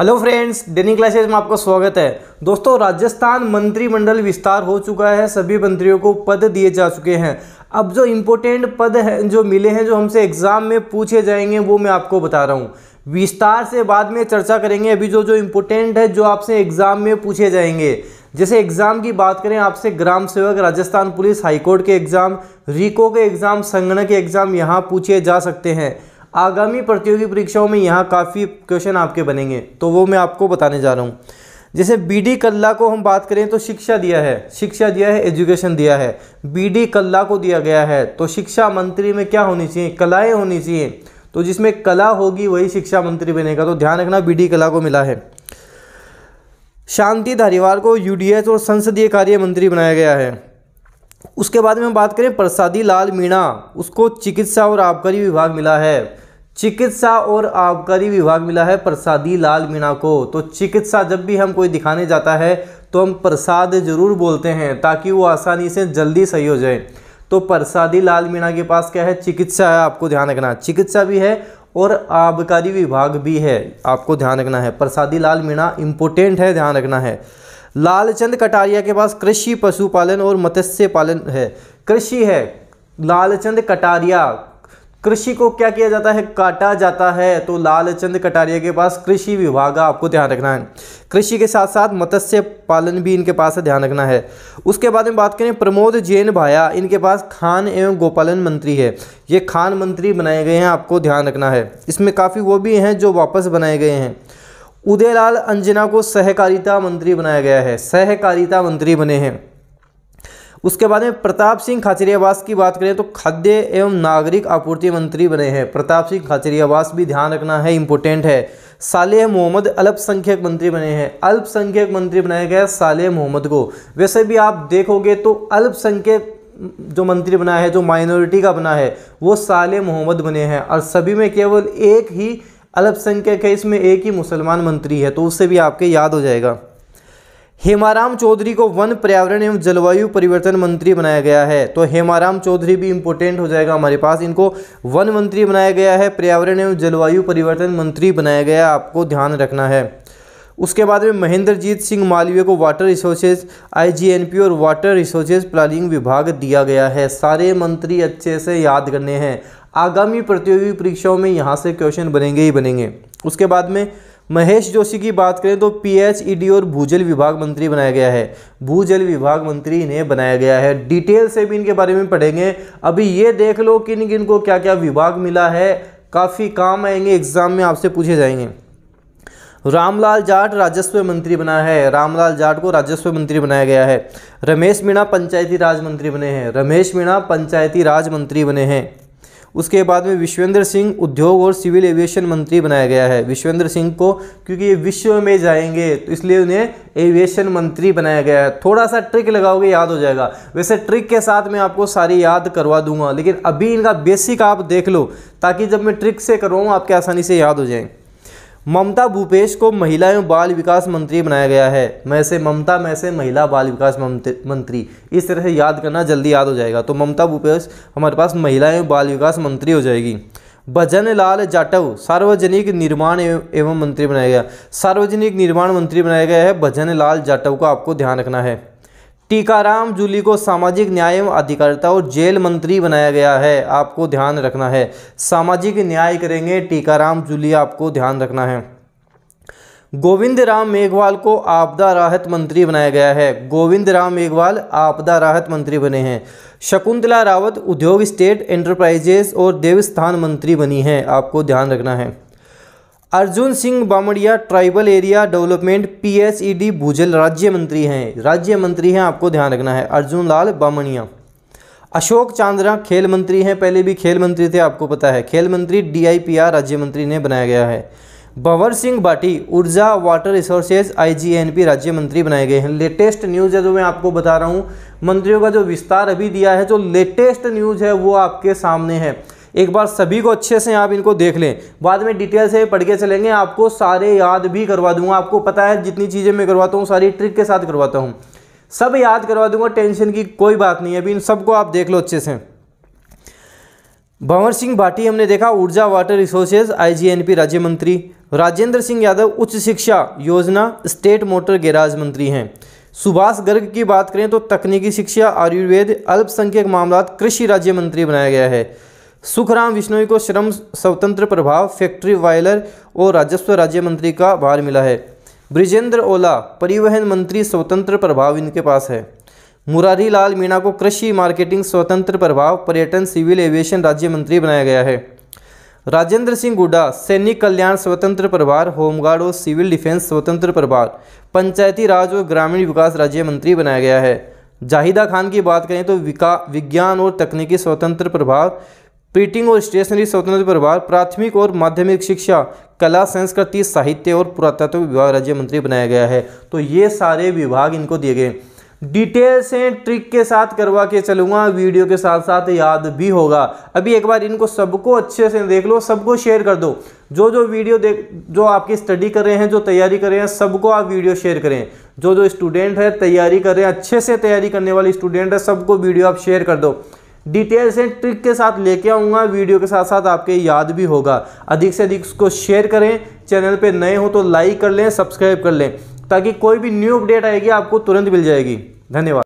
hello friends डेनी classes में आपका स्वागत है दोस्तों राजस्थान मंत्रिमंडल विस्तार हो चुका है सभी मंत्रियों को पद दिए जा चुके हैं अब जो इम्पोर्टेंट पद हैं जो मिले हैं जो हमसे एग्ज़ाम में पूछे जाएंगे वो मैं आपको बता रहा हूँ विस्तार से बाद में चर्चा करेंगे अभी जो जो इम्पोर्टेंट है जो आपसे एग्ज़ाम में पूछे जाएंगे जैसे एग्ज़ाम की बात करें आपसे ग्राम सेवक राजस्थान पुलिस हाईकोर्ट के एग्ज़ाम रिको के एग्ज़ाम संगणक के एग्ज़ाम यहाँ पूछे जा सकते हैं आगामी प्रतियोगी परीक्षाओं में यहाँ काफ़ी क्वेश्चन आपके बनेंगे तो वो मैं आपको बताने जा रहा हूँ जैसे बी डी कल्ला को हम बात करें तो शिक्षा दिया है शिक्षा दिया है एजुकेशन दिया है बी डी कल्ला को दिया गया है तो शिक्षा मंत्री में क्या होनी चाहिए कलाएँ होनी चाहिए तो जिसमें कला होगी वही शिक्षा मंत्री बनेगा तो ध्यान रखना बी डी कला को मिला है शांति धारीवाल को यूडीएस और संसदीय कार्य मंत्री बनाया गया है उसके बाद में हम बात करें प्रसादी लाल मीणा उसको चिकित्सा और आबकारी विभाग मिला है चिकित्सा और आबकारी विभाग मिला है प्रसादी लाल मीणा को तो चिकित्सा जब भी हम कोई दिखाने जाता है तो हम प्रसाद जरूर बोलते हैं ताकि वो आसानी से जल्दी सही हो जाए तो प्रसादी लाल मीणा के पास क्या है चिकित्सा है आपको ध्यान रखना चिकित्सा भी है और आबकारी विभाग भी है आपको ध्यान रखना है प्रसादी लाल मीणा इम्पोर्टेंट है ध्यान रखना है लालचंद कटारिया के पास कृषि पशुपालन और मत्स्य पालन है कृषि है लालचंद कटारिया कृषि को क्या किया जाता है काटा जाता है तो लालचंद कटारिया के पास कृषि विभाग आपको ध्यान रखना है कृषि के साथ साथ मत्स्य पालन भी इनके पास ध्यान रखना है उसके बाद में बात करें प्रमोद जैन भाया इनके पास खान एवं गोपालन मंत्री है ये खान मंत्री बनाए गए हैं आपको ध्यान रखना है इसमें काफ़ी वो भी हैं जो वापस बनाए गए हैं उदयलाल अंजना को सहकारिता मंत्री बनाया गया है सहकारिता मंत्री बने हैं उसके बाद में प्रताप सिंह खाचरियावास की बात करें तो खाद्य एवं नागरिक आपूर्ति मंत्री बने हैं प्रताप सिंह खाचरियावास भी ध्यान रखना है इंपॉर्टेंट है सालेह मोहम्मद अल्पसंख्यक मंत्री बने हैं अल्पसंख्यक मंत्री बनाया गया सालेह मोहम्मद को वैसे भी आप देखोगे तो अल्पसंख्यक जो मंत्री बना है जो माइनॉरिटी का बना है वो साले मोहम्मद बने हैं और सभी में केवल एक ही अल्पसंख्यक है इसमें एक ही मुसलमान मंत्री है तो उससे भी आपके याद हो जाएगा हेमाराम चौधरी को वन पर्यावरण एवं जलवायु परिवर्तन मंत्री बनाया गया है तो हेमाराम चौधरी भी इम्पोर्टेंट हो जाएगा हमारे पास इनको वन मंत्री बनाया गया है पर्यावरण एवं जलवायु परिवर्तन मंत्री बनाया गया है आपको ध्यान रखना है उसके बाद में महेंद्रजीत सिंह मालवीय को वाटर रिसोर्सेज आईजीएनपी और वाटर रिसोर्सेज प्लानिंग विभाग दिया गया है सारे मंत्री अच्छे से याद करने हैं आगामी प्रतियोगी परीक्षाओं में यहाँ से क्वेश्चन बनेंगे ही बनेंगे उसके बाद में महेश जोशी की बात करें तो पीएचईडी e और भूजल विभाग मंत्री बनाया गया है भूजल विभाग मंत्री इन्हें बनाया गया है डिटेल से भी इनके बारे में पढ़ेंगे अभी ये देख लो किन किन को क्या क्या विभाग मिला है काफ़ी काम आएंगे एग्जाम में आपसे पूछे जाएंगे रामलाल जाट राजस्व मंत्री बना है रामलाल जाट को राजस्व मंत्री बनाया गया है रमेश मीणा पंचायती राज मंत्री बने हैं रमेश मीणा पंचायती राज मंत्री बने हैं उसके बाद में विश्वेंद्र सिंह उद्योग और सिविल एविएशन मंत्री बनाया गया है विश्वेंद्र सिंह को क्योंकि ये विश्व में जाएंगे तो इसलिए उन्हें एविएशन मंत्री बनाया गया है थोड़ा सा ट्रिक लगाओगे याद हो जाएगा वैसे ट्रिक के साथ मैं आपको सारी याद करवा दूंगा लेकिन अभी इनका बेसिक आप देख लो ताकि जब मैं ट्रिक से करवाऊँ आपके आसानी से याद हो जाएँ ममता भूपेश को महिला एवं बाल विकास मंत्री बनाया गया है मैं से ममता मैं से महिला बाल विकास मंत्री इस तरह से याद करना जल्दी याद हो जाएगा तो ममता भूपेश हमारे पास महिला एवं बाल विकास मंत्री हो जाएगी भजन लाल जाटव सार्वजनिक निर्माण एवं मंत्री बनाया गया सार्वजनिक निर्माण मंत्री बनाया गया है भजन लाल जाटव का आपको ध्यान रखना है टीकाराम जूली को सामाजिक न्याय एवं अधिकारिता और जेल मंत्री बनाया गया है आपको ध्यान रखना है सामाजिक न्याय करेंगे टीकाराम जूली आपको ध्यान रखना है गोविंद राम मेघवाल को आपदा राहत मंत्री बनाया गया है गोविंद राम मेघवाल आपदा राहत मंत्री बने हैं शकुंतला रावत उद्योग स्टेट एंटरप्राइजेस और देवस्थान मंत्री बनी हैं आपको ध्यान रखना है Arjun Singh Bamdiya tribal area development PSED भूजल राज्य मंत्री हैं राज्य मंत्री हैं आपको ध्यान रखना है अर्जुन लाल बामडिया अशोक चांद्रा खेल मंत्री हैं पहले भी खेल मंत्री थे आपको पता है खेल मंत्री डीआईपीआर राज्य मंत्री ने बनाया गया है भंवर सिंह भाटी ऊर्जा वाटर रिसोर्सेज आई राज्य मंत्री बनाए गए हैं लेटेस्ट न्यूज़ है जो मैं आपको बता रहा हूँ मंत्रियों का जो विस्तार अभी दिया है जो लेटेस्ट न्यूज़ है वो आपके सामने है एक बार सभी को अच्छे से आप इनको देख लें बाद में डिटेल से पढ़ के चलेंगे आपको सारे याद भी करवा दूंगा आपको पता है जितनी चीज़ें मैं करवाता हूँ सारी ट्रिक के साथ करवाता हूँ सब याद करवा दूंगा टेंशन की कोई बात नहीं है अभी इन सबको आप देख लो अच्छे से भंवर सिंह भाटी हमने देखा ऊर्जा वाटर रिसोर्सेज आईजीएनपी राज्य मंत्री राजेंद्र सिंह यादव उच्च शिक्षा योजना स्टेट मोटर गैराज मंत्री हैं सुभाष गर्ग की बात करें तो तकनीकी शिक्षा आयुर्वेद अल्पसंख्यक मामला कृषि राज्य मंत्री बनाया गया है सुखराम विश्नोई को श्रम स्वतंत्र प्रभाव फैक्ट्री वायलर और राजस्व राज्य मंत्री का भार मिला है ब्रिजेंद्र ओला परिवहन मंत्री स्वतंत्र प्रभाव इनके पास है मुरारी लाल मीणा को कृषि मार्केटिंग स्वतंत्र प्रभाव पर्यटन सिविल एविएशन राज्य मंत्री बनाया गया है राजेंद्र सिंह गुड्डा सैनिक कल्याण स्वतंत्र प्रभार होमगार्ड और सिविल डिफेंस स्वतंत्र प्रभार पंचायती राज और ग्रामीण विकास राज्य मंत्री बनाया गया है जाहिदा खान की बात करें तो विका विज्ञान और तकनीकी स्वतंत्र प्रभाव प्रिंटिंग और स्टेशनरी स्वतंत्र परिवार प्राथमिक और माध्यमिक शिक्षा कला संस्कृति साहित्य और पुरातत्व विभाग राज्य मंत्री बनाया गया है तो ये सारे विभाग इनको दिए गए डिटेल से ट्रिक के साथ करवा के चलूँगा वीडियो के साथ साथ याद भी होगा अभी एक बार इनको सबको अच्छे से देख लो सबको शेयर कर दो जो जो वीडियो देख जो आपकी स्टडी कर रहे हैं जो तैयारी कर रहे हैं सबको आप वीडियो शेयर करें जो जो स्टूडेंट है तैयारी कर रहे हैं अच्छे से तैयारी करने वाले स्टूडेंट है सबको वीडियो आप शेयर कर दो डिटेल्स एंड ट्रिक के साथ लेके आऊँगा वीडियो के साथ साथ आपके याद भी होगा अधिक से अधिक उसको शेयर करें चैनल पे नए हो तो लाइक कर लें सब्सक्राइब कर लें ताकि कोई भी न्यू अपडेट आएगी आपको तुरंत मिल जाएगी धन्यवाद